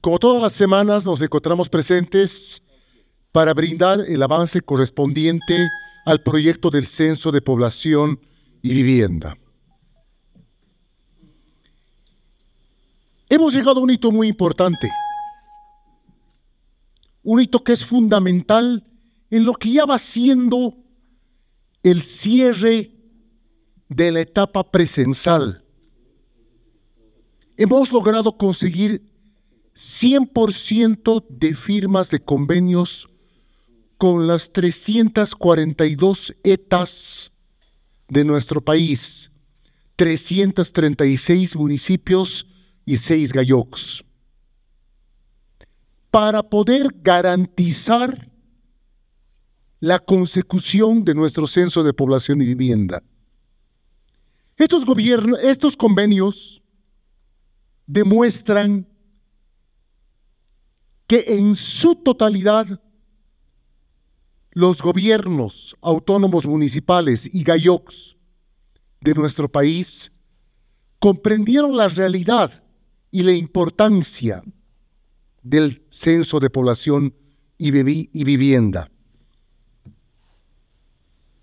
Como todas las semanas nos encontramos presentes para brindar el avance correspondiente al proyecto del Censo de Población y Vivienda. Hemos llegado a un hito muy importante, un hito que es fundamental en lo que ya va siendo el cierre de la etapa presencial. Hemos logrado conseguir 100% de firmas de convenios con las 342 etas e de nuestro país, 336 municipios y 6 gallos, Para poder garantizar la consecución de nuestro censo de población y vivienda. Estos, estos convenios demuestran que en su totalidad los gobiernos autónomos municipales y gallos de nuestro país comprendieron la realidad y la importancia del censo de población y, y vivienda.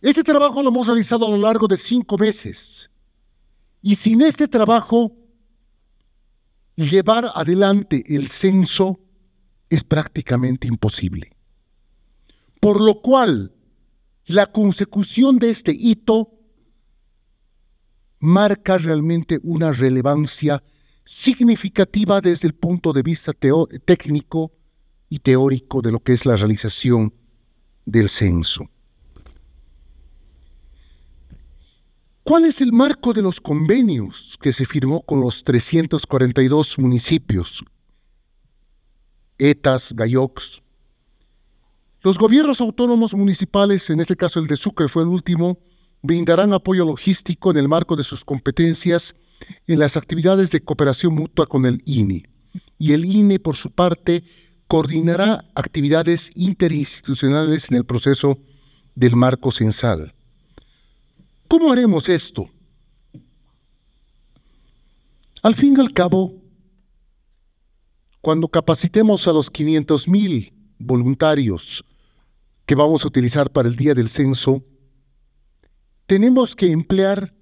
Este trabajo lo hemos realizado a lo largo de cinco meses y sin este trabajo llevar adelante el censo es prácticamente imposible. Por lo cual, la consecución de este hito marca realmente una relevancia significativa desde el punto de vista técnico y teórico de lo que es la realización del censo. ¿Cuál es el marco de los convenios que se firmó con los 342 municipios ETAs, GAIOX. Los gobiernos autónomos municipales, en este caso el de Sucre fue el último, brindarán apoyo logístico en el marco de sus competencias en las actividades de cooperación mutua con el INE. Y el INE, por su parte, coordinará actividades interinstitucionales en el proceso del marco censal. ¿Cómo haremos esto? Al fin y al cabo, cuando capacitemos a los 500.000 voluntarios que vamos a utilizar para el día del censo, tenemos que emplear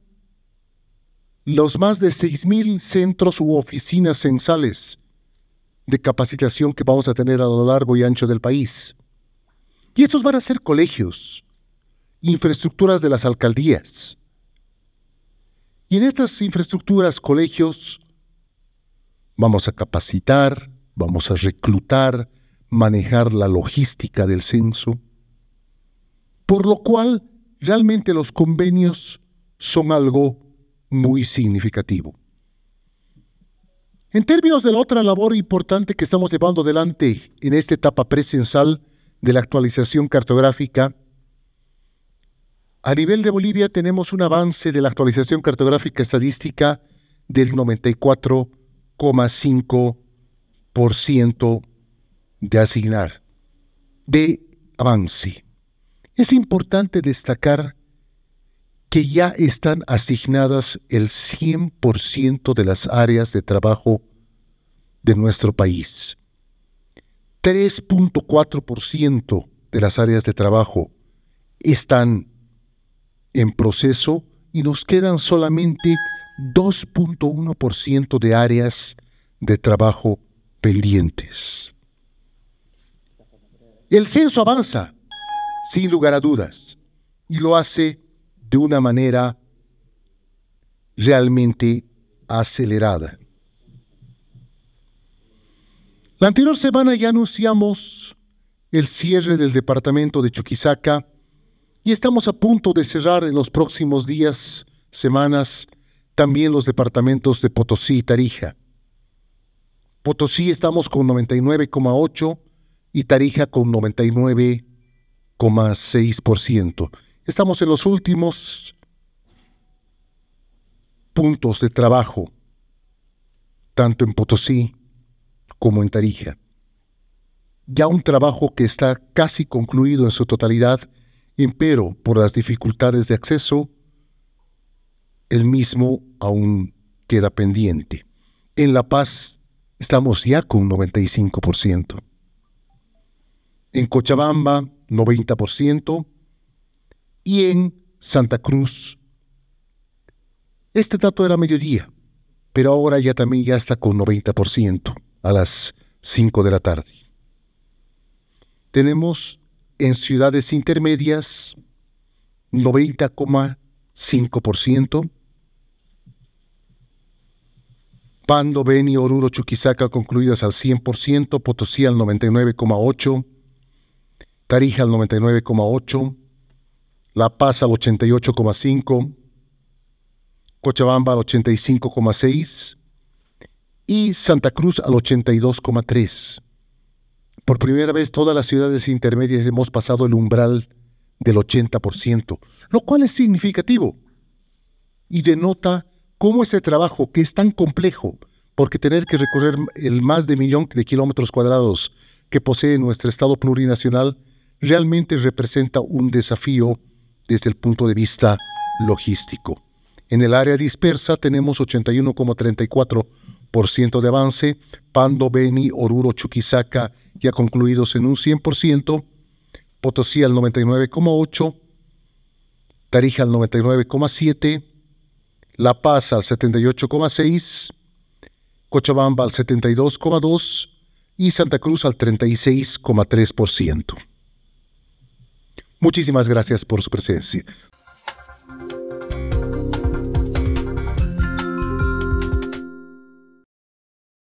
los más de 6.000 centros u oficinas censales de capacitación que vamos a tener a lo largo y ancho del país. Y estos van a ser colegios, infraestructuras de las alcaldías. Y en estas infraestructuras, colegios, vamos a capacitar, vamos a reclutar, manejar la logística del censo, por lo cual realmente los convenios son algo muy significativo. En términos de la otra labor importante que estamos llevando adelante en esta etapa presencial de la actualización cartográfica, a nivel de Bolivia tenemos un avance de la actualización cartográfica estadística del 94,5% de asignar de avance. Es importante destacar que ya están asignadas el 100% de las áreas de trabajo de nuestro país. 3.4% de las áreas de trabajo están en proceso y nos quedan solamente 2.1% de áreas de trabajo el censo avanza, sin lugar a dudas, y lo hace de una manera realmente acelerada. La anterior semana ya anunciamos el cierre del departamento de Chuquisaca y estamos a punto de cerrar en los próximos días, semanas, también los departamentos de Potosí y Tarija. Potosí estamos con 99,8% y Tarija con 99,6%. Estamos en los últimos puntos de trabajo, tanto en Potosí como en Tarija. Ya un trabajo que está casi concluido en su totalidad, pero por las dificultades de acceso, el mismo aún queda pendiente. En La Paz estamos ya con 95%. En Cochabamba, 90%. Y en Santa Cruz, este dato era mediodía, pero ahora ya también ya está con 90% a las 5 de la tarde. Tenemos en ciudades intermedias 90,5% Pando, Beni, Oruro, Chuquisaca concluidas al 100%, Potosí al 99,8%, Tarija al 99,8%, La Paz al 88,5%, Cochabamba al 85,6% y Santa Cruz al 82,3%. Por primera vez todas las ciudades intermedias hemos pasado el umbral del 80%, lo cual es significativo y denota cómo este trabajo, que es tan complejo, porque tener que recorrer el más de millón de kilómetros cuadrados que posee nuestro Estado plurinacional, realmente representa un desafío desde el punto de vista logístico. En el área dispersa tenemos 81,34% de avance, Pando, Beni, Oruro, Chuquisaca ya concluidos en un 100%, Potosí al 99,8%, Tarija al 99,7%, la Paz al 78,6, Cochabamba al 72,2 y Santa Cruz al 36,3%. Muchísimas gracias por su presencia.